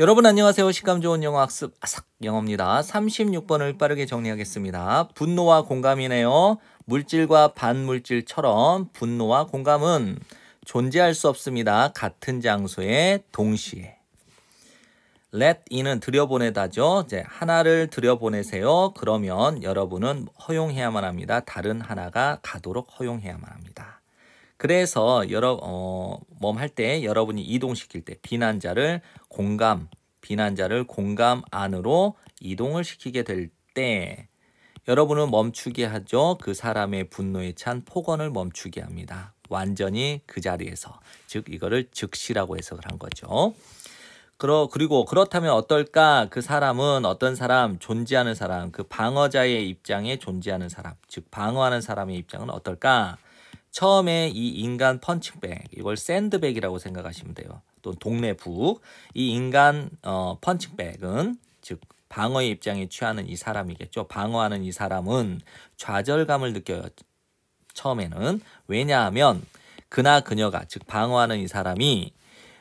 여러분 안녕하세요. 식감 좋은 영어 학습 아삭 영어입니다. 36번을 빠르게 정리하겠습니다. 분노와 공감이네요. 물질과 반물질처럼 분노와 공감은 존재할 수 없습니다. 같은 장소에 동시에. let in은 들여보내다죠. 이제 하나를 들여보내세요. 그러면 여러분은 허용해야만 합니다. 다른 하나가 가도록 허용해야만 합니다. 그래서 여러 어, 몸할 때 여러분이 이동시킬 때 비난자를 공감, 비난자를 공감 안으로 이동을 시키게 될 때 여러분은 멈추게 하죠. 그 사람의 분노에 찬 폭언을 멈추게 합니다. 완전히 그 자리에서 즉 이거를 즉시라고 해석을 한 거죠. 그러, 그리고 그렇다면 어떨까? 그 사람은 어떤 사람, 존재하는 사람, 그 방어자의 입장에 존재하는 사람, 즉 방어하는 사람의 입장은 어떨까? 처음에 이 인간 펀칭백 이걸 샌드백이라고 생각하시면 돼요. 또 동네 북이 인간 어, 펀칭백은 즉 방어의 입장에 취하는 이 사람이겠죠. 방어하는 이 사람은 좌절감을 느껴요. 처음에는 왜냐하면 그나 그녀가 즉 방어하는 이 사람이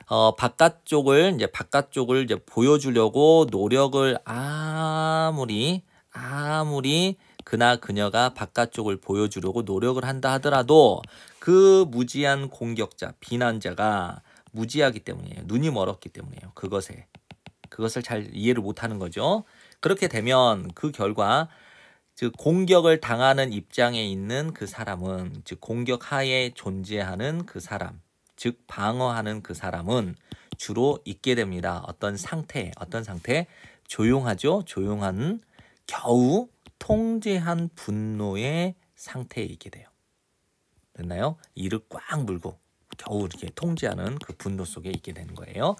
어, 바깥쪽을 이제 바깥쪽을 이제 보여주려고 노력을 아무리 아무리 그나 그녀가 바깥쪽을 보여주려고 노력을 한다 하더라도 그 무지한 공격자, 비난자가 무지하기 때문이에요. 눈이 멀었기 때문이에요. 그것에. 그것을 잘 이해를 못하는 거죠. 그렇게 되면 그 결과 즉 공격을 당하는 입장에 있는 그 사람은 즉 공격 하에 존재하는 그 사람 즉 방어하는 그 사람은 주로 있게 됩니다. 어떤 상태, 어떤 상태? 조용하죠? 조용한, 겨우 통제한 분노의 상태에 있게 돼요. 됐나요? 이를 꽉 물고 겨우 이렇게 통제하는 그 분노 속에 있게 되는 거예요.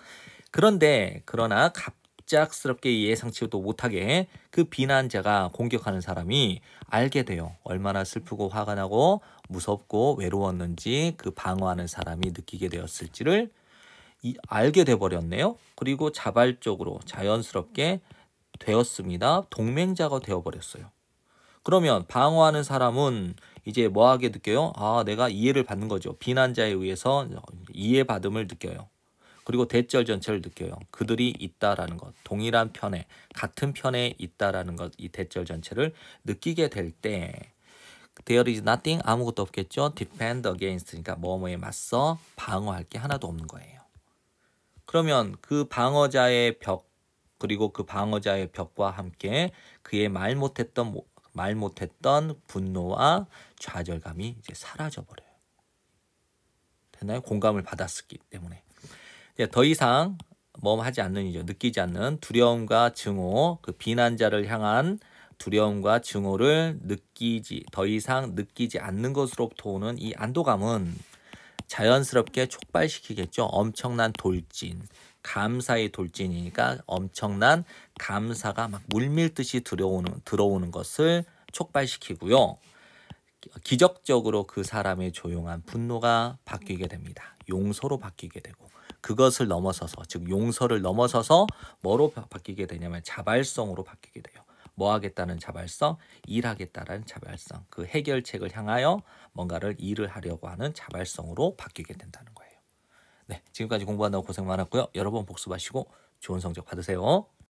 그런데 그러나 갑작스럽게 예상치도 못하게 그 비난자가 공격하는 사람이 알게 돼요. 얼마나 슬프고 화가 나고 무섭고 외로웠는지 그 방어하는 사람이 느끼게 되었을지를 알게 돼 버렸네요. 그리고 자발적으로 자연스럽게 되었습니다. 동맹자가 되어버렸어요. 그러면 방어하는 사람은 이제 뭐하게 느껴요? 아, 내가 이해를 받는 거죠. 비난자에 의해서 이해받음을 느껴요. 그리고 대절 전체를 느껴요. 그들이 있다라는 것, 동일한 편에, 같은 편에 있다라는 것, 이 대절 전체를 느끼게 될 때, there is nothing, 아무것도 없겠죠. d e p e n d against니까 그러 뭐뭐에 맞서 방어할 게 하나도 없는 거예요. 그러면 그 방어자의 벽 그리고 그 방어자의 벽과 함께 그의 말 못했던 말 못했던 분노와 좌절감이 이제 사라져 버려요. 되나요? 공감을 받았기 때문에 더 이상 뭐하지 않는 이죠. 느끼지 않는 두려움과 증오, 그 비난자를 향한 두려움과 증오를 느끼지 더 이상 느끼지 않는 것으로부터 오는 이 안도감은 자연스럽게 촉발시키겠죠. 엄청난 돌진, 감사의 돌진이니까 엄청난 감사가 막 물밀듯이 들어오는 들어오는 것을 촉발시키고요. 기적적으로 그 사람의 조용한 분노가 바뀌게 됩니다. 용서로 바뀌게 되고 그것을 넘어서서 즉 용서를 넘어서서 뭐로 바뀌게 되냐면 자발성으로 바뀌게 돼요. 뭐 하겠다는 자발성, 일하겠다는 자발성, 그 해결책을 향하여 뭔가를 일을 하려고 하는 자발성으로 바뀌게 된다는 거예요. 네, 지금까지 공부한다고 고생 많았고요. 여러 번 복습하시고 좋은 성적 받으세요.